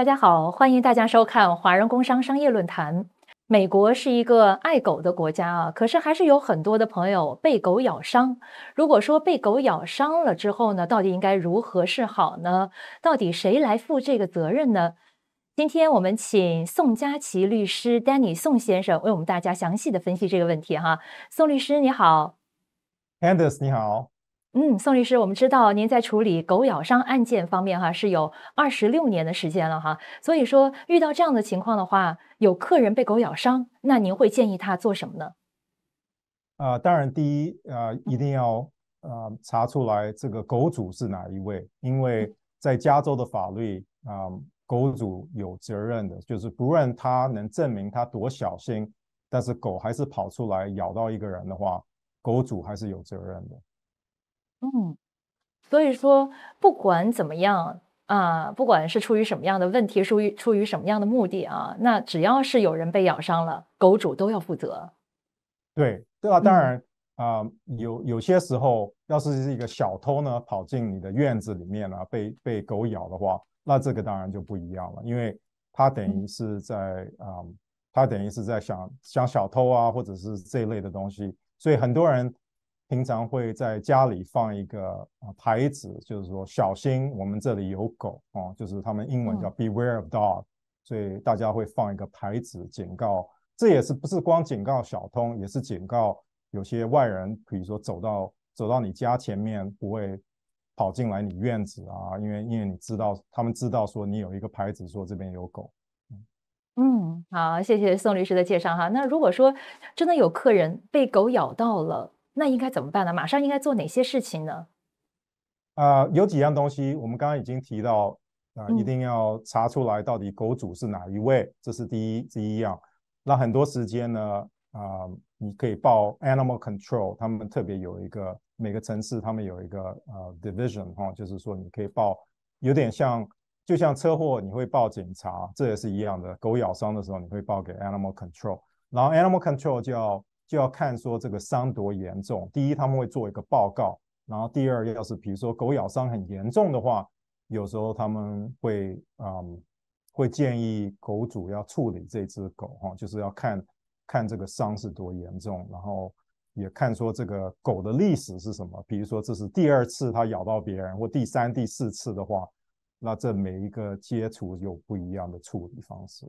大家好，欢迎大家收看华人工商商业论坛。美国是一个爱狗的国家啊，可是还是有很多的朋友被狗咬伤。如果说被狗咬伤了之后呢，到底应该如何是好呢？到底谁来负这个责任呢？今天我们请宋佳琪律师、丹尼宋先生为我们大家详细的分析这个问题哈。宋律师你好，Anders 你好。嗯，宋律师，我们知道您在处理狗咬伤案件方面哈是有二十六年的时间了哈，所以说遇到这样的情况的话，有客人被狗咬伤，那您会建议他做什么呢？啊，当然，第一啊，一定要啊查出来这个狗主是哪一位，因为在加州的法律啊，狗主有责任的，就是不论他能证明他多小心，但是狗还是跑出来咬到一个人的话，狗主还是有责任的。嗯，所以说不管怎么样啊，不管是出于什么样的问题，出于出于什么样的目的啊，那只要是有人被咬伤了，狗主都要负责。对对啊，当然啊，有有些时候，要是一个小偷呢跑进你的院子里面了，被被狗咬的话，那这个当然就不一样了，因为他等于是在啊，他等于是在想想小偷啊，或者是这一类的东西，所以很多人。平常会在家里放一个牌子，就是说小心，我们这里有狗哦，就是他们英文叫 Beware of dog，所以大家会放一个牌子警告。这也是不是光警告小偷，也是警告有些外人，比如说走到走到你家前面不会跑进来你院子啊，因为因为你知道他们知道说你有一个牌子说这边有狗。嗯，好，谢谢宋律师的介绍哈。那如果说真的有客人被狗咬到了。那应该怎么办呢？马上应该做哪些事情呢？啊，有几样东西，我们刚刚已经提到啊，一定要查出来到底狗主是哪一位，这是第一第一样。那很多时间呢，啊，你可以报 Animal Control，他们特别有一个每个城市他们有一个呃 division 哈，就是说你可以报，有点像就像车祸你会报警察，这也是一样的，狗咬伤的时候你会报给 Animal Control，然后 Animal Control 就要。就要看说这个伤多严重。第一，他们会做一个报告；然后，第二，要是比如说狗咬伤很严重的话，有时候他们会嗯会建议狗主要处理这只狗哈，就是要看看这个伤是多严重，然后也看说这个狗的历史是什么。比如说这是第二次它咬到别人，或第三、第四次的话，那这每一个接触有不一样的处理方式。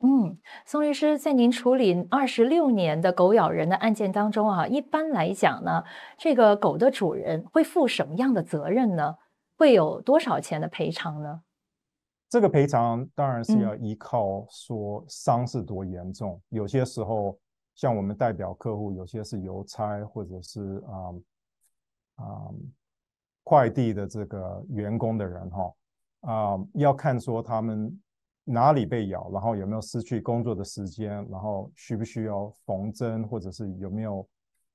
嗯，宋律师，在您处理二十六年的狗咬人的案件当中啊，一般来讲呢，这个狗的主人会负什么样的责任呢？会有多少钱的赔偿呢？这个赔偿当然是要依靠说伤是多严重。有些时候，像我们代表客户，有些是邮差或者是啊啊快递的这个员工的人哈啊，要看说他们。哪里被咬，然后有没有失去工作的时间，然后需不需要缝针，或者是有没有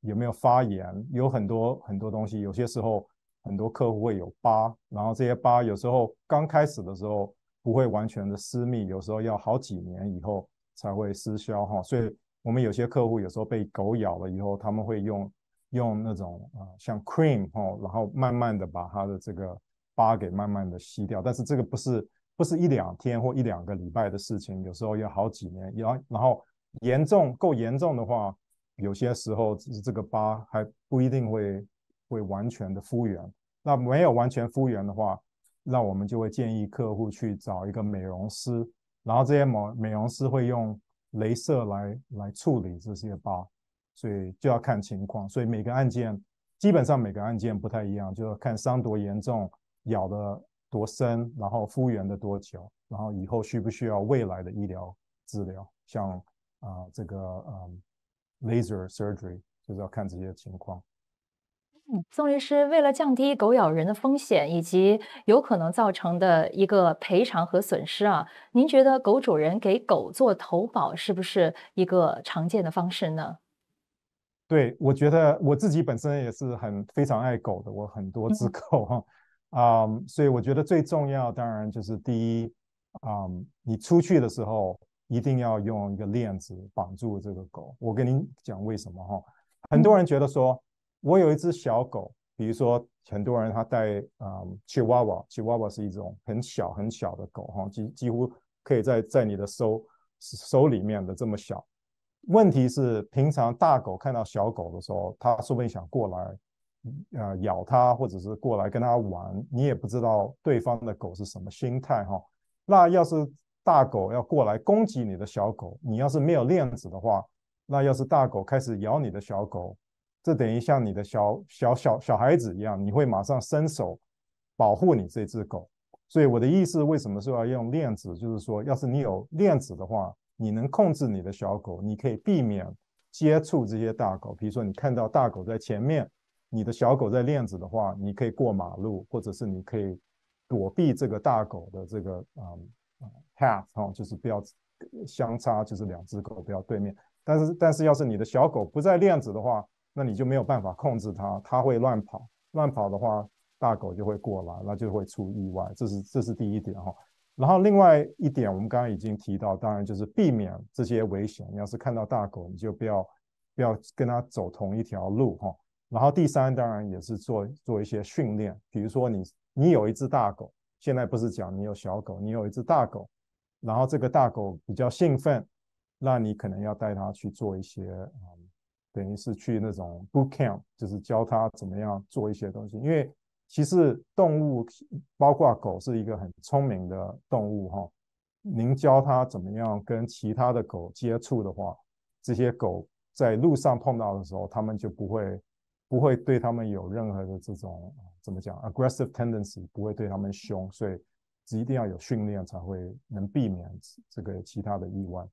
有没有发炎，有很多很多东西。有些时候很多客户会有疤，然后这些疤有时候刚开始的时候不会完全的私密，有时候要好几年以后才会私消哈。所以我们有些客户有时候被狗咬了以后，他们会用用那种啊像 cream 哈，然后慢慢的把它的这个疤给慢慢的吸掉，但是这个不是。不是一两天或一两个礼拜的事情，有时候要好几年。然后，然后严重够严重的话，有些时候这个疤还不一定会会完全的复原。那没有完全复原的话，那我们就会建议客户去找一个美容师，然后这些美美容师会用镭射来来处理这些疤。所以就要看情况。所以每个案件基本上每个案件不太一样，就要看伤多严重，咬的。多深，然后复原的多久，然后以后需不需要未来的医疗治疗，像啊这个嗯 laser surgery，就是要看这些情况。嗯，宋律师，为了降低狗咬人的风险以及有可能造成的一个赔偿和损失啊，您觉得狗主人给狗做投保是不是一个常见的方式呢？对，我觉得我自己本身也是很非常爱狗的，我很多只狗哈。啊，所以我觉得最重要，当然就是第一，啊，你出去的时候一定要用一个链子绑住这个狗。我跟您讲为什么哈？很多人觉得说，我有一只小狗，比如说很多人他带啊切娃娃，切娃娃是一种很小很小的狗哈，几几乎可以在在你的手手里面的这么小。问题是平常大狗看到小狗的时候，它说不定想过来。呃，咬它，或者是过来跟它玩，你也不知道对方的狗是什么心态哈。那要是大狗要过来攻击你的小狗，你要是没有链子的话，那要是大狗开始咬你的小狗，这等于像你的小小小小孩子一样，你会马上伸手保护你这只狗。所以我的意思，为什么说要用链子？就是说，要是你有链子的话，你能控制你的小狗，你可以避免接触这些大狗。比如说，你看到大狗在前面。你的小狗在链子的话，你可以过马路，或者是你可以躲避这个大狗的这个嗯，hat 哈，就是不要相差就是两只狗不要对面。但是但是，要是你的小狗不在链子的话，那你就没有办法控制它，它会乱跑。乱跑的话，大狗就会过来，那就会出意外。这是这是第一点哈。然后另外一点，我们刚刚已经提到，当然就是避免这些危险。你要是看到大狗，你就不要不要跟它走同一条路哈。然后第三当然也是做做一些训练，比如说你你有一只大狗，现在不是讲你有小狗，你有一只大狗，然后这个大狗比较兴奋，那你可能要带它去做一些，等于是去那种 boot camp，就是教它怎么样做一些东西。因为其实动物，包括狗是一个很聪明的动物哈，您教它怎么样跟其他的狗接触的话，这些狗在路上碰到的时候，它们就不会。不会对他们有任何的这种怎么讲 aggressive tendency，不会对他们凶，所以一定要有训练才会能避免这个其他的意外。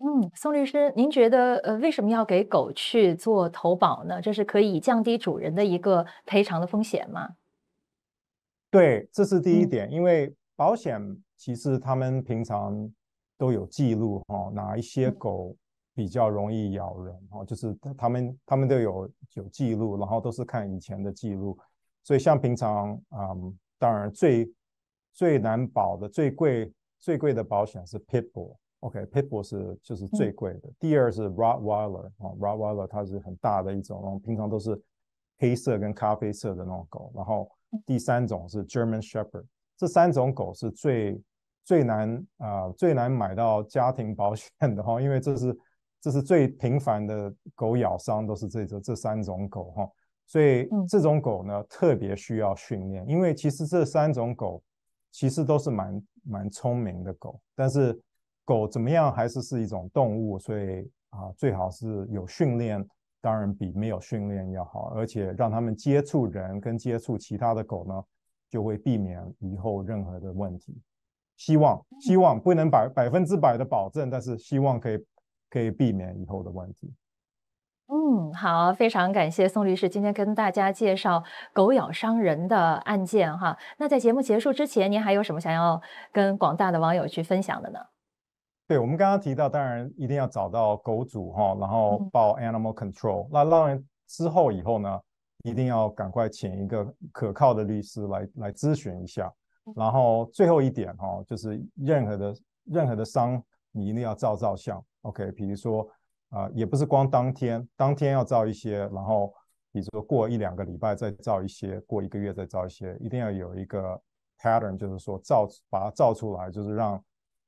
嗯，宋律师，您觉得呃，为什么要给狗去做投保呢？这是可以降低主人的一个赔偿的风险吗？对，这是第一点，因为保险其实他们平常都有记录哈，哪一些狗。比较容易咬人哦，就是他们他们都有有记录，然后都是看以前的记录。所以像平常，嗯，当然最最难保的、最贵最贵的保险是 pitbull，OK，pitbull 是就是最贵的。第二是 rottweiler 啊，rottweiler 它是很大的一种，然后平常都是黑色跟咖啡色的那种狗。然后第三种是 German shepherd，这三种狗是最最难啊最难买到家庭保险的哈，因为这是。这是最频繁的狗咬伤，都是这这这三种狗哈，所以这种狗呢特别需要训练，因为其实这三种狗其实都是蛮蛮聪明的狗，但是狗怎么样还是是一种动物，所以啊最好是有训练，当然比没有训练要好，而且让他们接触人跟接触其他的狗呢，就会避免以后任何的问题。希望希望不能百百分之百的保证，但是希望可以。可以避免以后的问题。嗯，好，非常感谢宋律师今天跟大家介绍狗咬伤人的案件哈。那在节目结束之前，您还有什么想要跟广大的网友去分享的呢？对我们刚刚提到，当然一定要找到狗主哈，然后报 Animal Control。那当然之后以后呢，一定要赶快请一个可靠的律师来来咨询一下。然后最后一点哈，就是任何的任何的伤。你一定要照照相，OK？比如说啊，也不是光当天，当天要照一些，然后比如说过一两个礼拜再照一些，过一个月再照一些，一定要有一个 pattern，就是说照把它照出来，就是让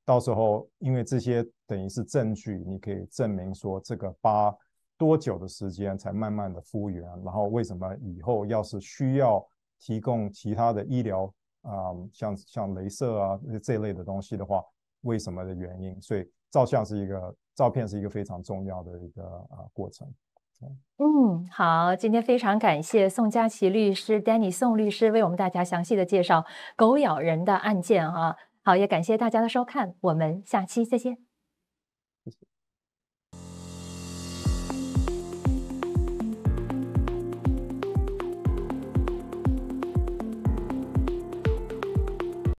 到时候因为这些等于是证据，你可以证明说这个疤多久的时间才慢慢的复原，然后为什么以后要是需要提供其他的医疗啊，像像镭射啊这类的东西的话。为什么的原因？所以照相是一个照片，是一个非常重要的一个啊过程。嗯，好，今天非常感谢宋佳琪律师、Danny 宋律师为我们大家详细的介绍狗咬人的案件啊。好，也感谢大家的收看，我们下期再见。